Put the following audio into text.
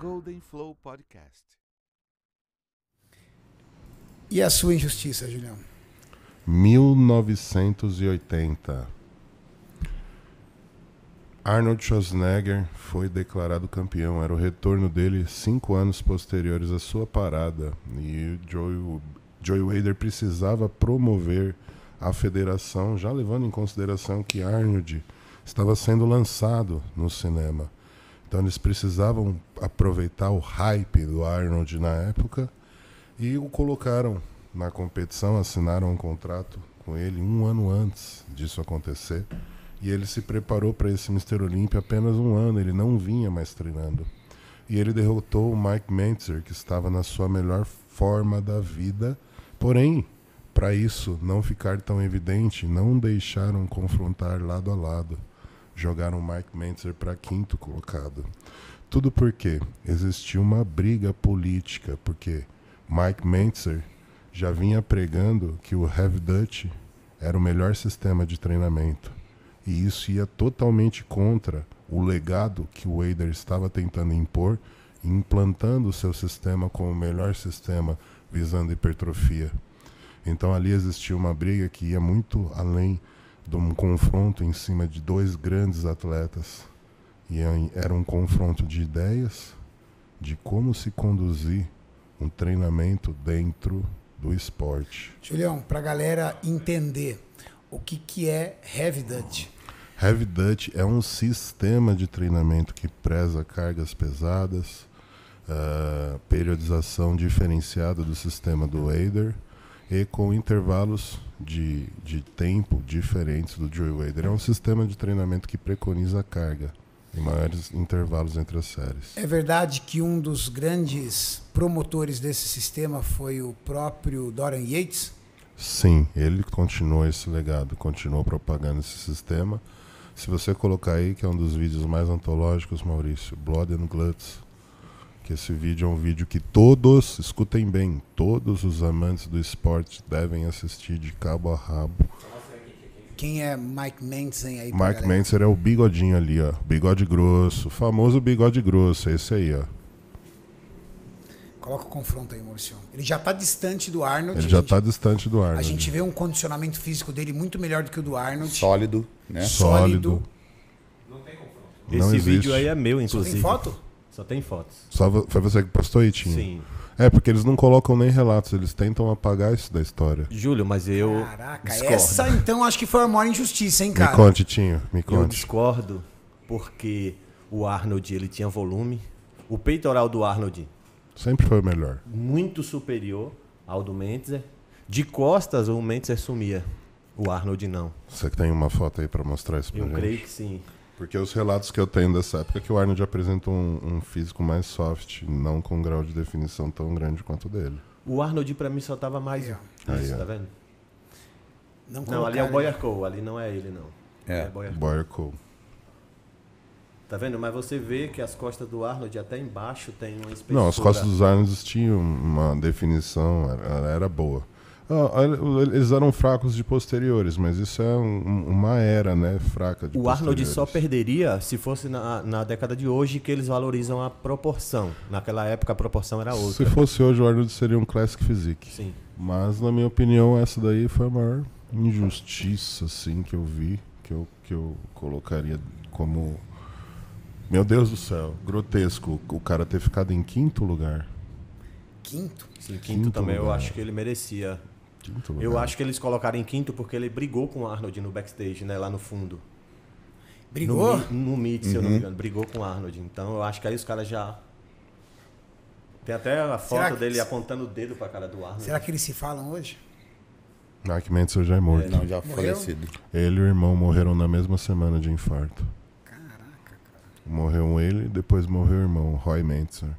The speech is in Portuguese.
Golden Flow Podcast. E a sua injustiça, Julião? 1980. Arnold Schwarzenegger foi declarado campeão. Era o retorno dele cinco anos posteriores à sua parada. E Joey, Joey Wader precisava promover a federação, já levando em consideração que Arnold estava sendo lançado no cinema. Então eles precisavam aproveitar o hype do Arnold na época e o colocaram na competição, assinaram um contrato com ele um ano antes disso acontecer. E ele se preparou para esse Mister Olympia apenas um ano, ele não vinha mais treinando. E ele derrotou o Mike Mentzer, que estava na sua melhor forma da vida. Porém, para isso não ficar tão evidente, não deixaram confrontar lado a lado jogaram o Mike Mentzer para quinto colocado. Tudo porque existia uma briga política, porque Mike Mentzer já vinha pregando que o Heavy Dutch era o melhor sistema de treinamento. E isso ia totalmente contra o legado que o Wader estava tentando impor, implantando o seu sistema como o melhor sistema visando hipertrofia. Então ali existia uma briga que ia muito além de um confronto em cima de dois grandes atletas. E é era um confronto de ideias de como se conduzir um treinamento dentro do esporte. Julião, para a galera entender, o que, que é Heavy Dutch? Heavy Dutch é um sistema de treinamento que preza cargas pesadas, uh, periodização diferenciada do sistema do Wader e com intervalos de, de tempo diferentes do Joy Wader. É um sistema de treinamento que preconiza a carga em maiores intervalos entre as séries. É verdade que um dos grandes promotores desse sistema foi o próprio Dorian Yates? Sim, ele continuou esse legado, continuou propagando esse sistema. Se você colocar aí, que é um dos vídeos mais antológicos, Maurício, Blood and Gluts, que esse vídeo é um vídeo que todos, escutem bem, todos os amantes do esporte devem assistir de cabo a rabo. Quem é Mike Manson aí? Mike Manson é o bigodinho ali, ó. Bigode grosso, famoso bigode grosso, é esse aí, ó. Coloca o confronto aí, Maurício. Ele já está distante do Arnold. Ele já está distante do Arnold. A gente vê um condicionamento físico dele muito melhor do que o do Arnold. Sólido, né? Sólido. Sólido. Não tem confronto. Esse vídeo aí é meu, inclusive. Você tem foto? Só tem fotos. Só foi você que postou, Itinho? Sim. É, porque eles não colocam nem relatos, eles tentam apagar isso da história. Júlio, mas eu. Caraca, discordo. essa então acho que foi a maior injustiça, hein, cara? Me conte, Tinho, me conte. Eu discordo porque o Arnold ele tinha volume. O peitoral do Arnold. Sempre foi o melhor. Muito superior ao do Mentzer. De costas, o Mentzer sumia. O Arnold não. Você que tem uma foto aí para mostrar isso pra eu gente? Eu creio que sim. Porque os relatos que eu tenho dessa época é que o Arnold apresenta um, um físico mais soft, não com um grau de definição tão grande quanto o dele. O Arnold para mim só tava mais yeah. isso, ah, yeah. tá vendo? Não, não ali é o Boyer Cole, ali não é ele não. É, é Boyer, Boyer Cole. Cole. Tá vendo? Mas você vê que as costas do Arnold até embaixo tem uma espessura. Não, as costas dos Arnold tinham uma definição, era, era boa. Ah, eles eram fracos de posteriores, mas isso é um, uma era, né? Fraca de O Arnold só perderia se fosse na, na década de hoje que eles valorizam a proporção. Naquela época a proporção era outra. Se fosse hoje, o Arnold seria um Classic Physique. Sim. Mas, na minha opinião, essa daí foi a maior injustiça, assim, que eu vi, que eu, que eu colocaria como. Meu Deus do céu, grotesco o cara ter ficado em quinto lugar. Quinto? Sim, quinto, quinto também lugar. eu acho que ele merecia Quinto lugar. Eu né? acho que eles colocaram em quinto porque ele brigou com o Arnold no backstage, né? Lá no fundo. Brigou? No, no Meet, se eu não me uhum. engano. Brigou com o Arnold. Então eu acho que aí os caras já. Tem até a foto dele se... apontando o dedo pra cara do Arnold. Será que eles se falam hoje? que Manson já é morto. É, não, já Morreu? falecido. Ele e o irmão morreram na mesma semana de infarto. Caraca, cara. Morreu ele, depois morreu o irmão, Roy Mentzer.